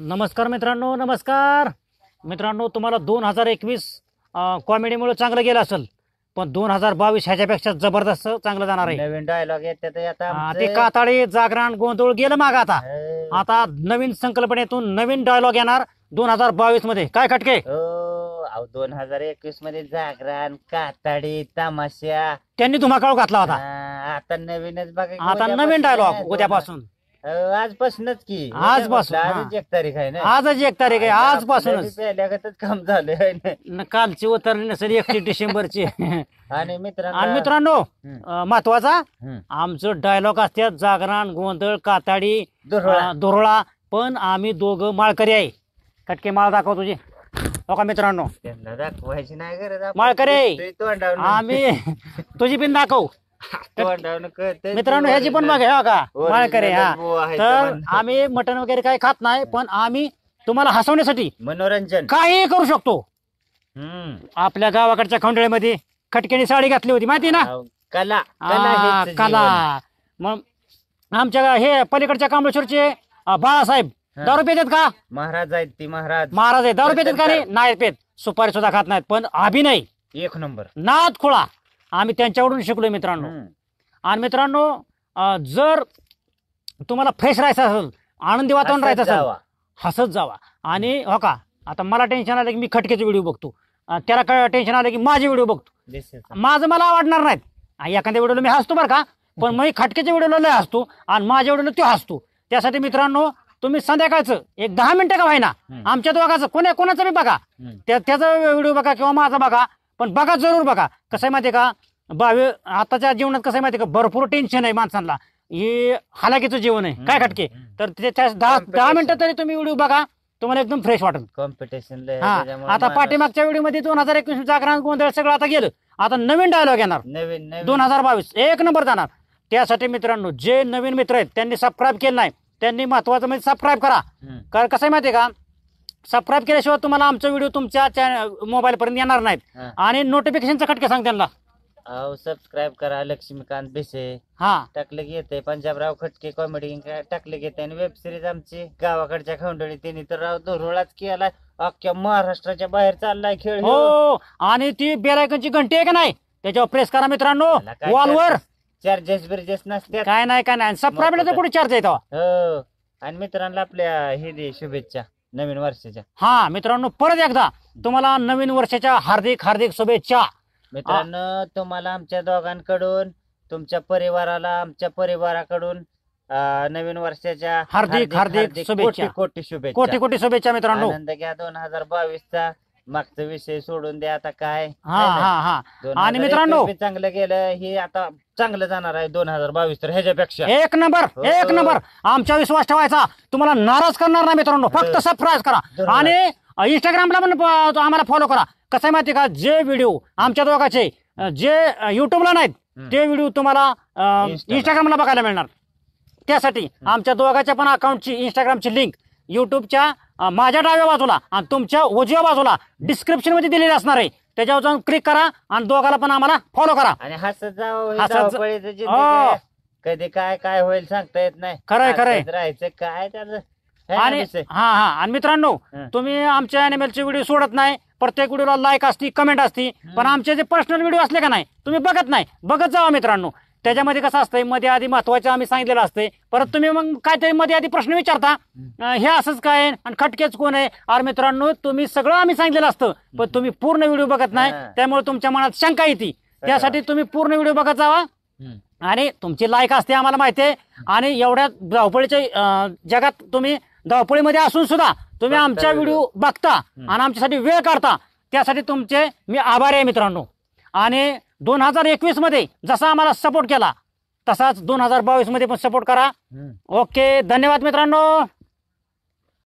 नमस्कार मित्रांनो नमस्कार मित्रांनो तुम्हाला दोन हजार एकवीस कॉमेडीमुळे चांगलं गेलं असेल पण दोन हजार बावीस ह्याच्यापेक्षा जबरदस्त चांगलं जाणार आहे नवीन डायलॉग येतात आता जागरण गोंधळ गेलं माग आता हो. आता नवीन संकल्पनेतून नवीन डायलॉग येणार दोन हजार बावीस मध्ये काय खटके हो, दोन हजार एकवीस मध्ये जागरण कातडी तमाशा त्यांनी तुम्हाला कळू घातला होता आता नवीनच बघा आता नवीन डायलॉग उद्यापासून आजपासूनच की आजपासून, आजच एक तारीख आहे ना आजच एक तारीख आहे आजपासूनच काम कालची उतरली नसेल एकतीस डिसेंबरची आणि आणि मित्रांनो महत्वाचा आमचं डायलॉग असतात जागरण गोंधळ काताडी धुरळा दुरळा पण आम्ही दोघं माळकरी आहे कटके माळ दाखव तुझे हो का मित्रांनो दाखवायची नाही माळकरी. आम्ही तुझी बिन दाखव मित्रांनो ह्याची पण बघा बघा हा तर आम्ही मटण वगैरे काही खात नाही पण आम्ही तुम्हाला हसवण्यासाठी मनोरंजन काही करू शकतो आपल्या गावाकडच्या खंडळेमध्ये खटकेनी साडी घातली होती माहिती ना कला कला कला मग आमच्या हे पलीकडच्या कांबळेश्वरचे बाळासाहेब दारू पेत का महाराज आहेत ती महाराज महाराज आहेत दारू पेत का नाही? नाही पेत सुपारी सुद्धा खात नाहीत पण नाही एक नंबर नाद खुळा आम्ही त्यांच्याकडून शिकलो मित्रांनो आणि मित्रांनो जर तुम्हाला फ्रेश राहायचं असेल आनंदी वातावरण राहायचं असेल हसत जावा आणि हो का आता मला टेन्शन आलं की मी खटकेचे व्हिडिओ बघतो त्याला टेन्शन आलं की माझे व्हिडिओ बघतो माझं मला आवडणार नाहीत एखाद्या व्हिडिओला मी हसतो बरं का पण मी खटकेच्या व्हिडिओला लय हसतो आणि माझ्या व्हिडिओला तो हसतो त्यासाठी मित्रांनो तुम्ही संध्याकाळचं एक दहा मिनिटं का व्हायना आमच्या दोघाचं कोणा कोणाचं बी बघा त्याचा व्हिडिओ बघा किंवा माझा बघा पण बघा जरूर बघा कसं आहे माहिती का बावी आताच्या जीवनात कसं आहे माहिती का भरपूर टेन्शन आहे माणसांना हे हालाकीचं जीवन आहे काय खटके तर त्याच्या दहा दहा मिनिटं तरी तुम्ही व्हिडिओ बघा तुम्हाला एकदम फ्रेश वाटेल कॉम्पिटिशन आता पाठीमागच्या व्हिडिओ मध्ये दोन हजार एकवीस जागरण गोंधळ सगळं आता गेलं आता नवीन डायलॉग येणार नवीन दोन हजार बावीस एक नंबर जाणार त्यासाठी मित्रांनो जे नवीन मित्र आहेत त्यांनी सबस्क्राईब केलं नाही त्यांनी महत्वाचं म्हणजे सबस्क्राईब करा कारण कसं आहे माहिती का सबस्क्राईब केल्याशिवाय तुम्हाला आमचा व्हिडिओ तुमच्या मोबाईल पर्यंत येणार नाहीत आणि नोटिफिकेशनचा खटका सांग त्यांना सबस्क्राईब करा लक्ष्मीकांत भिसे हा टाकलं की येते पंजाबराव खटके कॉमेडी टाकलं घेते आणि वेब सिरीज आमची गावाकडच्या खंडोळी त्यांनी तर राव धुरोळाच केला अख्ख्या महाराष्ट्राच्या बाहेर चाललाय खेळ हो आणि ती बेलायकनची घंटी आहे का नाही त्याच्यावर प्रेस करा मित्रांनो चार्जेस बिर्जेस नसते काय नाही काय नाही सबस्क्राईबला तर कुठे चार्ज आहे हो आणि मित्रांना आपल्या हे दे शुभेच्छा नवीन वर्षाच्या हा मित्रांनो परत एकदा तुम्हाला नवीन वर्षाच्या हार्दिक हार्दिक शुभेच्छा मित्रांनो तुम्हाला आमच्या दोघांकडून तुमच्या परिवाराला आमच्या परिवाराकडून नवीन वर्षाच्या हार्दिक- हार्दिक शुभेच्छा. कोटी कोटी शुभेच्छा कोटी कोटी शुभेच्छा मित्रांनो आनंद दोन हजार बावीस चा मागचा विषय सोडून द्या आता काय हा आणि मित्रांनो- चांगलं गेलं हे आता चांगलं जाणार आहे दोन हजार बावीस तर ह्याच्यापेक्षा एक नंबर हो, हो. एक नंबर आमच्या विश्वास ठेवायचा तुम्हाला नाराज करणार ना मित्रांनो हो. फक्त सरप्राईज करा आणि आणि इंस्टाग्रामला पण आम्हाला फॉलो करा कसं आहे माहिती का जे व्हिडिओ आमच्या दोघांचे जे जे युट्यूबला नाहीत ते व्हिडिओ तुम्हाला इंस्टाग्राम ला बघायला मिळणार त्यासाठी आमच्या दोघांच्या पण अकाउंटची इंस्टाग्रामची लिंक युट्यूबच्या माझ्या डाव्या बाजूला आणि तुमच्या उजव्या बाजूला डिस्क्रिप्शन मध्ये दिलेली असणार आहे त्याच्यावर जाऊन क्लिक करा आणि दोघाला पण आम्हाला फॉलो करा आणि हो. कधी काय काय होईल सांगता येत नाही खरंय, खरंय. राहायचं काय आणि हा हा आणि मित्रांनो तुम्ही आमच्या अॅनिमलचे व्हिडिओ सोडत नाही प्रत्येक व्हिडिओला लाईक असती कमेंट असती पण आमचे जे पर्सनल व्हिडिओ असले का नाही तुम्ही बघत नाही बघत जावा मित्रांनो त्याच्यामध्ये कसं असतंय मध्ये आधी महत्वाचं आम्ही सांगितलेलं असतंय परत तुम्ही मग काहीतरी मध्ये आधी प्रश्न विचारता हे असंच काय आणि खटकेच कोण आहे अरे मित्रांनो तुम्ही सगळं आम्ही सांगितलेलं असतं पण तुम्ही पूर्ण व्हिडिओ बघत नाही त्यामुळे तुमच्या मनात शंका येते त्यासाठी तुम्ही पूर्ण व्हिडिओ बघत जावा आणि तुमची लायक असते आम्हाला माहिती आहे आणि एवढ्या धावपळीच्या जगात तुम्ही धावपळीमध्ये असून सुद्धा तुम्ही आमच्या व्हिडिओ बघता आणि आमच्यासाठी वेळ काढता त्यासाठी तुमचे मी आभारी आहे मित्रांनो आणि दोन हजार एकवीस मध्ये जसा आम्हाला सपोर्ट केला तसाच दोन हजार बावीस मध्ये पण सपोर्ट करा ओके धन्यवाद मित्रांनो